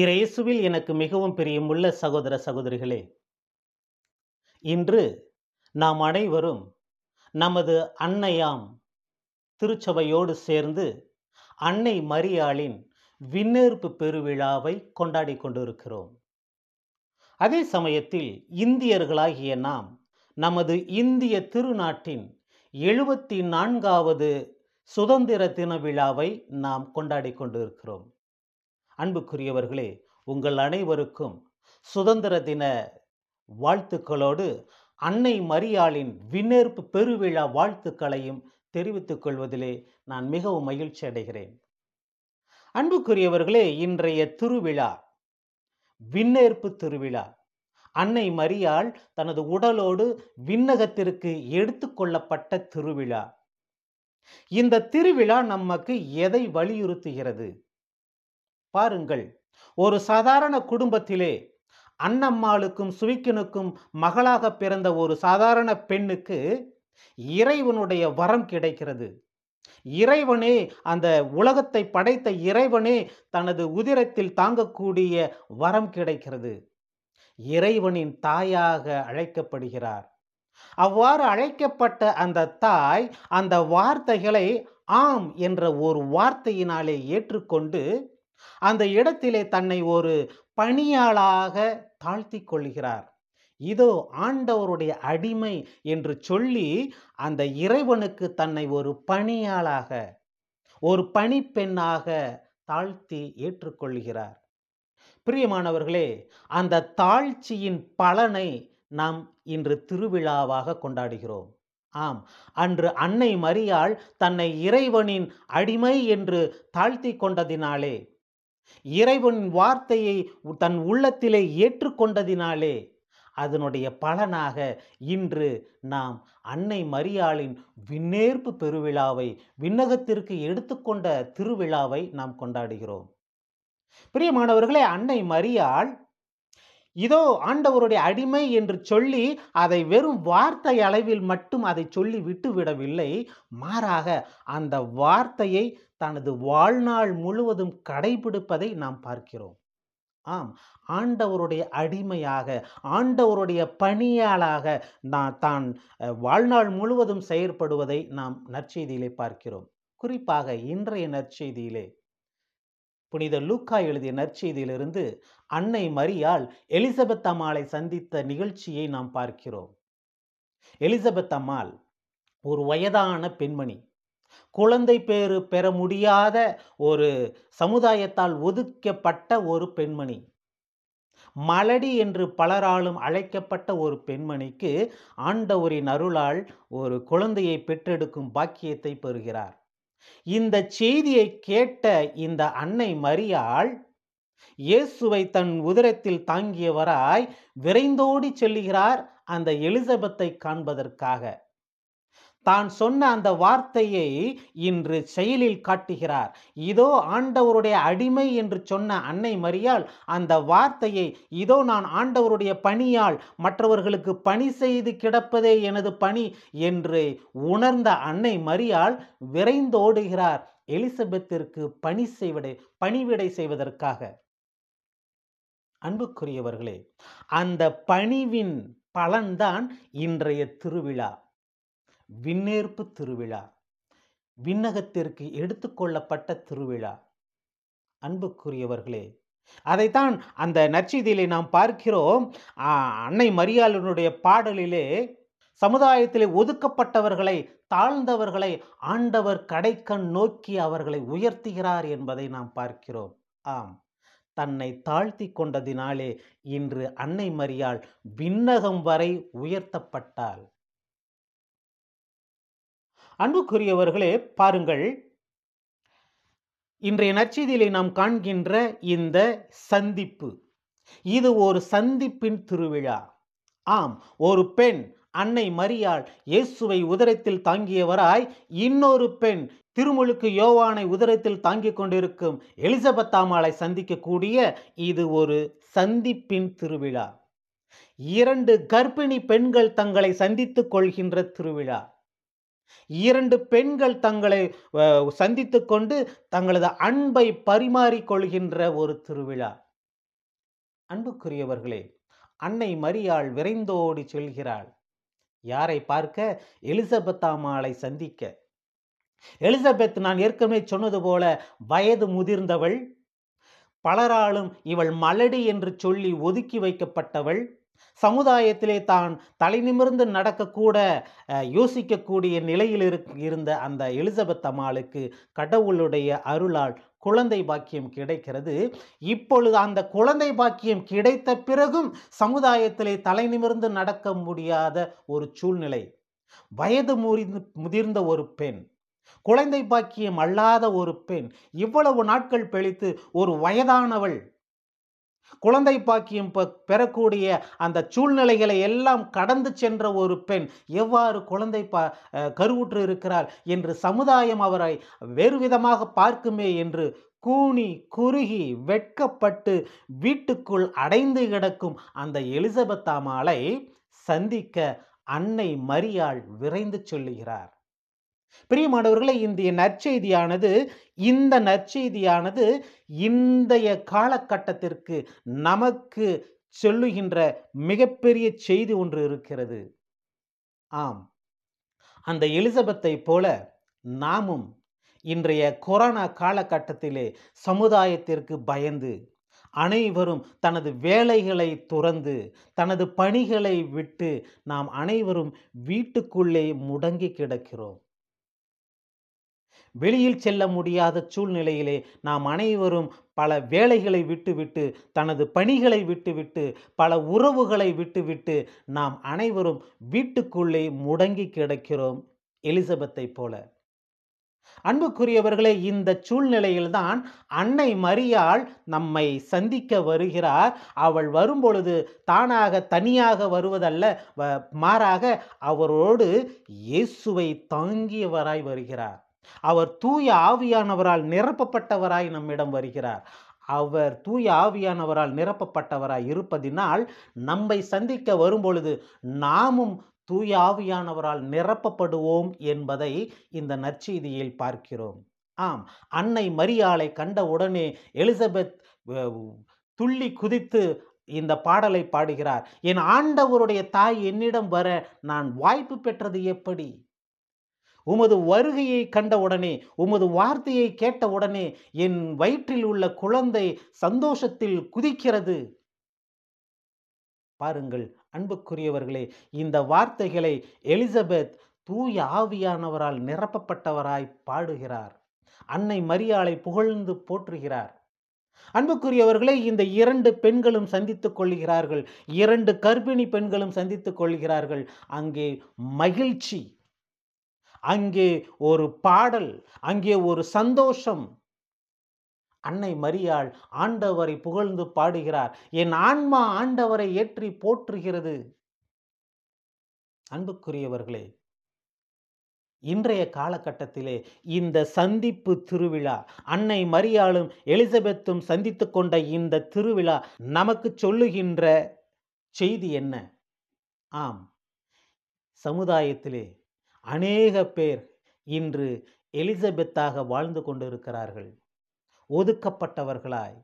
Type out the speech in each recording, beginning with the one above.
இறையேசுவில் எனக்கு மிகவும் பிரியமுள்ள சகோதர சகோதரிகளே இன்று நாம் அனைவரும் நமது அன்னையாம் திருச்சபையோடு சேர்ந்து அன்னை மரியாளின் விண்ணேற்பு பெருவிழாவை கொண்டாடி கொண்டிருக்கிறோம் அதே சமயத்தில் இந்தியர்களாகிய நாம் நமது இந்திய திருநாட்டின் எழுபத்தி நான்காவது சுதந்திர தின விழாவை நாம் கொண்டாடி கொண்டிருக்கிறோம் அன்புக்குரியவர்களே உங்கள் அனைவருக்கும் சுதந்திர தின வாழ்த்துக்களோடு அன்னை மரியாளின் விண்ணேற்பு பெருவிழா வாழ்த்துக்களையும் தெரிவித்துக் கொள்வதிலே நான் மிகவும் மகிழ்ச்சி அடைகிறேன் அன்புக்குரியவர்களே இன்றைய திருவிழா விண்ணேற்பு திருவிழா அன்னை மரியாள் தனது உடலோடு விண்ணகத்திற்கு எடுத்துக்கொள்ளப்பட்ட திருவிழா இந்த திருவிழா நமக்கு எதை வலியுறுத்துகிறது பாருங்கள் ஒரு சாதாரண குடும்பத்திலே அண்ணம்மாளுக்கும் சுவிக்கனுக்கும் மகளாக பிறந்த ஒரு சாதாரண பெண்ணுக்கு இறைவனுடைய வரம் கிடைக்கிறது இறைவனே அந்த உலகத்தை படைத்த இறைவனே தனது உதிரத்தில் தாங்கக்கூடிய வரம் கிடைக்கிறது இறைவனின் தாயாக அழைக்கப்படுகிறார் அவ்வாறு அழைக்கப்பட்ட அந்த தாய் அந்த வார்த்தைகளை ஆம் என்ற ஒரு வார்த்தையினாலே ஏற்றுக்கொண்டு அந்த இடத்திலே தன்னை ஒரு பணியாளாக தாழ்த்தி கொள்கிறார் இதோ ஆண்டவருடைய அடிமை என்று சொல்லி அந்த இறைவனுக்கு தன்னை ஒரு பணியாளாக ஒரு பணிப்பெண்ணாக தாழ்த்தி ஏற்றுக்கொள்கிறார் பிரியமானவர்களே அந்த தாழ்ச்சியின் பலனை நாம் இன்று திருவிழாவாக கொண்டாடுகிறோம் ஆம் அன்று அன்னை மரியாள் தன்னை இறைவனின் அடிமை என்று தாழ்த்தி கொண்டதினாலே இறைவன் வார்த்தையை தன் உள்ளத்திலே ஏற்றுக்கொண்டதினாலே அதனுடைய பலனாக இன்று நாம் அன்னை மரியாளின் விண்ணேற்பு பெருவிழாவை விண்ணகத்திற்கு எடுத்துக்கொண்ட திருவிழாவை நாம் கொண்டாடுகிறோம் பிரியமானவர்களே அன்னை மரியாள் இதோ ஆண்டவருடைய அடிமை என்று சொல்லி அதை வெறும் வார்த்தை அளவில் மட்டும் அதை சொல்லி விட்டுவிடவில்லை மாறாக அந்த வார்த்தையை தனது வாழ்நாள் முழுவதும் கடைபிடிப்பதை நாம் பார்க்கிறோம் ஆம் ஆண்டவருடைய அடிமையாக ஆண்டவருடைய பணியாளாக நான் தான் வாழ்நாள் முழுவதும் செயற்படுவதை நாம் நற்செய்தியிலே பார்க்கிறோம் குறிப்பாக இன்றைய நற்செய்தியிலே புனித லூக்கா எழுதிய நற்செய்தியிலிருந்து அன்னை மரியால் எலிசபெத் அம்மாளை சந்தித்த நிகழ்ச்சியை நாம் பார்க்கிறோம் எலிசபெத் அம்மாள் ஒரு வயதான பெண்மணி குழந்தை பேறு பெற முடியாத ஒரு சமுதாயத்தால் ஒதுக்கப்பட்ட ஒரு பெண்மணி மலடி என்று பலராலும் அழைக்கப்பட்ட ஒரு பெண்மணிக்கு ஆண்டவரின் அருளால் ஒரு குழந்தையை பெற்றெடுக்கும் பாக்கியத்தை பெறுகிறார் இந்த செய்தியை கேட்ட இந்த அன்னை மரியாள் இயேசுவை தன் உதிரத்தில் தாங்கியவராய் விரைந்தோடி செல்லுகிறார் அந்த எலிசபெத்தை காண்பதற்காக தான் சொன்ன அந்த வார்த்தையை இன்று செயலில் காட்டுகிறார் இதோ ஆண்டவருடைய அடிமை என்று சொன்ன அன்னை மரியால் அந்த வார்த்தையை இதோ நான் ஆண்டவருடைய பணியால் மற்றவர்களுக்கு பணி செய்து கிடப்பதே எனது பணி என்று உணர்ந்த அன்னை மரியால் விரைந்தோடுகிறார் எலிசபெத்திற்கு பணி செய்வடை பணிவிடை செய்வதற்காக அன்புக்குரியவர்களே அந்த பணிவின் பலன்தான் இன்றைய திருவிழா விண்ணேற்பு திருவிழா விண்ணகத்திற்கு எடுத்துக்கொள்ளப்பட்ட திருவிழா அன்புக்குரியவர்களே அதைத்தான் அந்த நற்செய்தியிலே நாம் பார்க்கிறோம் அன்னை மரியாளனுடைய பாடலிலே சமுதாயத்திலே ஒதுக்கப்பட்டவர்களை தாழ்ந்தவர்களை ஆண்டவர் கடைக்கண் நோக்கி அவர்களை உயர்த்துகிறார் என்பதை நாம் பார்க்கிறோம் ஆம் தன்னை தாழ்த்தி கொண்டதினாலே இன்று அன்னை மரியாள் விண்ணகம் வரை உயர்த்தப்பட்டாள் அன்புக்குரியவர்களே பாருங்கள் இன்றைய நற்செய்தியிலே நாம் காண்கின்ற இந்த சந்திப்பு இது ஒரு சந்திப்பின் திருவிழா ஆம் ஒரு பெண் அன்னை மரியாள் இயேசுவை உதரத்தில் தாங்கியவராய் இன்னொரு பெண் திருமுழுக்கு யோவானை உதரத்தில் தாங்கிக் கொண்டிருக்கும் எலிசபெத் சந்திக்கக்கூடிய இது ஒரு சந்திப்பின் திருவிழா இரண்டு கர்ப்பிணி பெண்கள் தங்களை சந்தித்துக் கொள்கின்ற திருவிழா இரண்டு பெண்கள் தங்களை சந்தித்து கொண்டு தங்களது அன்பை பரிமாறிக்கொள்கின்ற ஒரு திருவிழா அன்புக்குரியவர்களே அன்னை மரியாள் விரைந்தோடி செல்கிறாள் யாரை பார்க்க எலிசபெத் அம்மாளை சந்திக்க எலிசபெத் நான் ஏற்கனவே சொன்னது போல வயது முதிர்ந்தவள் பலராலும் இவள் மலடி என்று சொல்லி ஒதுக்கி வைக்கப்பட்டவள் சமுதாயத்திலே தான் தலை நிமிர்ந்து நடக்கக்கூட யோசிக்கக்கூடிய நிலையில் இருந்த அந்த எலிசபெத் அம்மாளுக்கு கடவுளுடைய அருளால் குழந்தை பாக்கியம் கிடைக்கிறது இப்பொழுது அந்த குழந்தை பாக்கியம் கிடைத்த பிறகும் சமுதாயத்திலே தலை நிமிர்ந்து நடக்க முடியாத ஒரு சூழ்நிலை வயது முறிந்து முதிர்ந்த ஒரு பெண் குழந்தை பாக்கியம் அல்லாத ஒரு பெண் இவ்வளவு நாட்கள் பெழித்து ஒரு வயதானவள் குழந்தை பாக்கியம் பெறக்கூடிய அந்த சூழ்நிலைகளை எல்லாம் கடந்து சென்ற ஒரு பெண் எவ்வாறு குழந்தை பா கருவுற்று இருக்கிறார் என்று சமுதாயம் அவரை வேறு விதமாக பார்க்குமே என்று கூனி குறுகி வெட்கப்பட்டு வீட்டுக்குள் அடைந்து கிடக்கும் அந்த எலிசபெத் அம்மாளை சந்திக்க அன்னை மரியாள் விரைந்து சொல்லுகிறார் பிரியமானவர்களை இந்திய நற்செய்தியானது இந்த நற்செய்தியானது இந்தைய காலகட்டத்திற்கு நமக்கு சொல்லுகின்ற மிகப்பெரிய செய்தி ஒன்று இருக்கிறது ஆம் அந்த எலிசபெத்தை போல நாமும் இன்றைய கொரோனா காலகட்டத்திலே சமுதாயத்திற்கு பயந்து அனைவரும் தனது வேலைகளை துறந்து தனது பணிகளை விட்டு நாம் அனைவரும் வீட்டுக்குள்ளே முடங்கி கிடக்கிறோம் வெளியில் செல்ல முடியாத சூழ்நிலையிலே நாம் அனைவரும் பல வேலைகளை விட்டுவிட்டு தனது பணிகளை விட்டுவிட்டு பல உறவுகளை விட்டுவிட்டு நாம் அனைவரும் வீட்டுக்குள்ளே முடங்கி கிடக்கிறோம் எலிசபெத்தை போல அன்புக்குரியவர்களே இந்த சூழ்நிலையில்தான் அன்னை மரியாள் நம்மை சந்திக்க வருகிறார் அவள் வரும்பொழுது தானாக தனியாக வருவதல்ல மாறாக அவரோடு இயேசுவை தாங்கியவராய் வருகிறார் அவர் தூய ஆவியானவரால் நிரப்பப்பட்டவராய் நம்மிடம் வருகிறார் அவர் தூய ஆவியானவரால் நிரப்பப்பட்டவராய் இருப்பதினால் நம்மை சந்திக்க வரும்பொழுது நாமும் தூய ஆவியானவரால் நிரப்பப்படுவோம் என்பதை இந்த நற்செய்தியில் பார்க்கிறோம் ஆம் அன்னை மரியாளை கண்ட உடனே எலிசபெத் துள்ளி குதித்து இந்த பாடலை பாடுகிறார் என் ஆண்டவருடைய தாய் என்னிடம் வர நான் வாய்ப்பு பெற்றது எப்படி உமது வருகையை கண்ட உடனே உமது வார்த்தையை உடனே என் வயிற்றில் உள்ள குழந்தை சந்தோஷத்தில் குதிக்கிறது பாருங்கள் அன்புக்குரியவர்களே இந்த வார்த்தைகளை எலிசபெத் தூய ஆவியானவரால் நிரப்பப்பட்டவராய் பாடுகிறார் அன்னை மரியாளை புகழ்ந்து போற்றுகிறார் அன்புக்குரியவர்களே இந்த இரண்டு பெண்களும் சந்தித்துக் கொள்கிறார்கள் இரண்டு கர்ப்பிணி பெண்களும் சந்தித்துக் கொள்கிறார்கள் அங்கே மகிழ்ச்சி அங்கே ஒரு பாடல் அங்கே ஒரு சந்தோஷம் அன்னை மரியாள் ஆண்டவரை புகழ்ந்து பாடுகிறார் என் ஆன்மா ஆண்டவரை ஏற்றி போற்றுகிறது அன்புக்குரியவர்களே இன்றைய காலகட்டத்திலே இந்த சந்திப்பு திருவிழா அன்னை மரியாளும் எலிசபெத்தும் சந்தித்து கொண்ட இந்த திருவிழா நமக்கு சொல்லுகின்ற செய்தி என்ன ஆம் சமுதாயத்திலே அநேக பேர் இன்று எலிசபெத்தாக வாழ்ந்து கொண்டிருக்கிறார்கள் ஒதுக்கப்பட்டவர்களாய்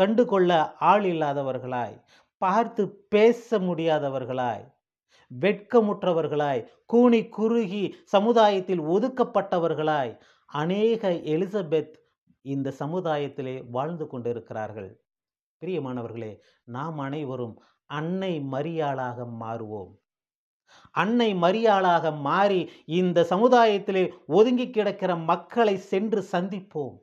கண்டு கொள்ள ஆள் இல்லாதவர்களாய் பார்த்து பேச முடியாதவர்களாய் வெட்கமுற்றவர்களாய் கூணி குறுகி சமுதாயத்தில் ஒதுக்கப்பட்டவர்களாய் அநேக எலிசபெத் இந்த சமுதாயத்திலே வாழ்ந்து கொண்டிருக்கிறார்கள் பிரியமானவர்களே நாம் அனைவரும் அன்னை மரியாளாக மாறுவோம் அன்னை மரியாளாக மாறி இந்த சமுதாயத்திலே ஒதுங்கி கிடக்கிற மக்களை சென்று சந்திப்போம்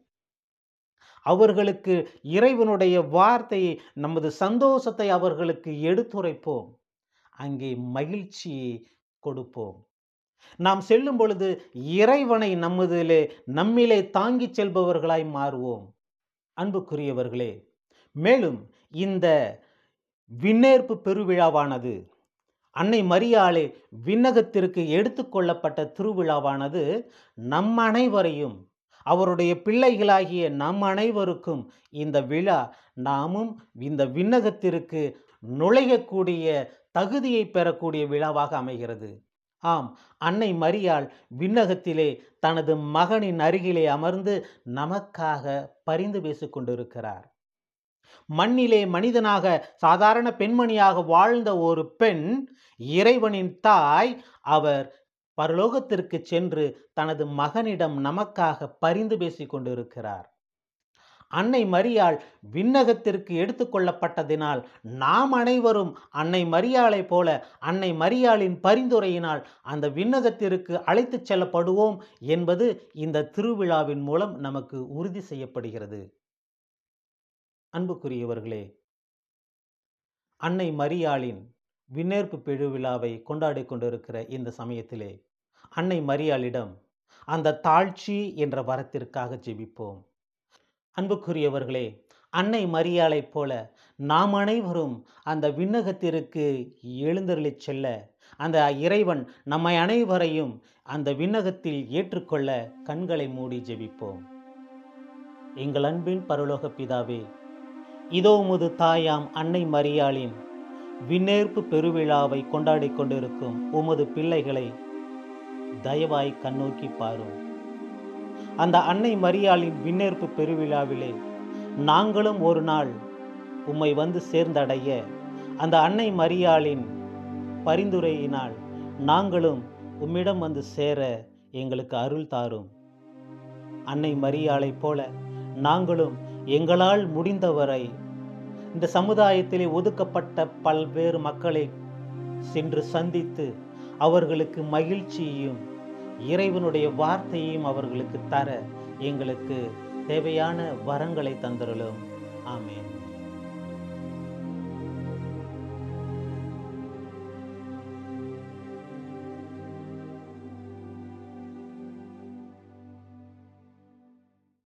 அவர்களுக்கு இறைவனுடைய வார்த்தையை நமது சந்தோஷத்தை அவர்களுக்கு எடுத்துரைப்போம் அங்கே மகிழ்ச்சியை கொடுப்போம் நாம் செல்லும் பொழுது இறைவனை நம்மதிலே நம்மிலே தாங்கி செல்பவர்களாய் மாறுவோம் அன்புக்குரியவர்களே மேலும் இந்த விண்ணேற்பு பெருவிழாவானது அன்னை மரியாளே விண்ணகத்திற்கு எடுத்துக்கொள்ளப்பட்ட திருவிழாவானது நம் அனைவரையும் அவருடைய பிள்ளைகளாகிய நம் அனைவருக்கும் இந்த விழா நாமும் இந்த விண்ணகத்திற்கு நுழையக்கூடிய தகுதியை பெறக்கூடிய விழாவாக அமைகிறது ஆம் அன்னை மரியாள் விண்ணகத்திலே தனது மகனின் அருகிலே அமர்ந்து நமக்காக பரிந்து பேசிக்கொண்டிருக்கிறார் மண்ணிலே மனிதனாக சாதாரண பெண்மணியாக வாழ்ந்த ஒரு பெண் இறைவனின் தாய் அவர் பரலோகத்திற்கு சென்று தனது மகனிடம் நமக்காக பரிந்து பேசி கொண்டிருக்கிறார் அன்னை மரியாள் விண்ணகத்திற்கு எடுத்துக்கொள்ளப்பட்டதினால் நாம் அனைவரும் அன்னை மரியாளைப் போல அன்னை மரியாளின் பரிந்துரையினால் அந்த விண்ணகத்திற்கு அழைத்துச் செல்லப்படுவோம் என்பது இந்த திருவிழாவின் மூலம் நமக்கு உறுதி செய்யப்படுகிறது அன்புக்குரியவர்களே அன்னை மரியாளின் விண்ணேற்பு பெழுவிழாவை கொண்டாடி கொண்டிருக்கிற இந்த சமயத்திலே அன்னை மரியாளிடம் அந்த தாழ்ச்சி என்ற வரத்திற்காக ஜெபிப்போம் அன்புக்குரியவர்களே அன்னை மரியாளைப் போல நாம் அனைவரும் அந்த விண்ணகத்திற்கு எழுந்தருளிச் செல்ல அந்த இறைவன் நம்மை அனைவரையும் அந்த விண்ணகத்தில் ஏற்றுக்கொள்ள கண்களை மூடி ஜெபிப்போம் எங்கள் அன்பின் பரலோக பிதாவே இதோ முது தாயாம் அன்னை மரியாளின் விண்ணேற்பு பெருவிழாவை கொண்டாடி கொண்டிருக்கும் உமது பிள்ளைகளை தயவாய் கண்ணோக்கி பாரும் அந்த அன்னை மரியாளின் விண்ணேற்பு பெருவிழாவிலே நாங்களும் ஒரு நாள் உம்மை வந்து சேர்ந்தடைய அந்த அன்னை மரியாளின் பரிந்துரையினால் நாங்களும் உம்மிடம் வந்து சேர எங்களுக்கு அருள் தாரும் அன்னை மரியாளை போல நாங்களும் எங்களால் முடிந்தவரை இந்த சமுதாயத்திலே ஒதுக்கப்பட்ட பல்வேறு மக்களை சென்று சந்தித்து அவர்களுக்கு மகிழ்ச்சியையும் இறைவனுடைய வார்த்தையையும் அவர்களுக்கு தர எங்களுக்கு தேவையான வரங்களை தந்தருளும் ஆமேன்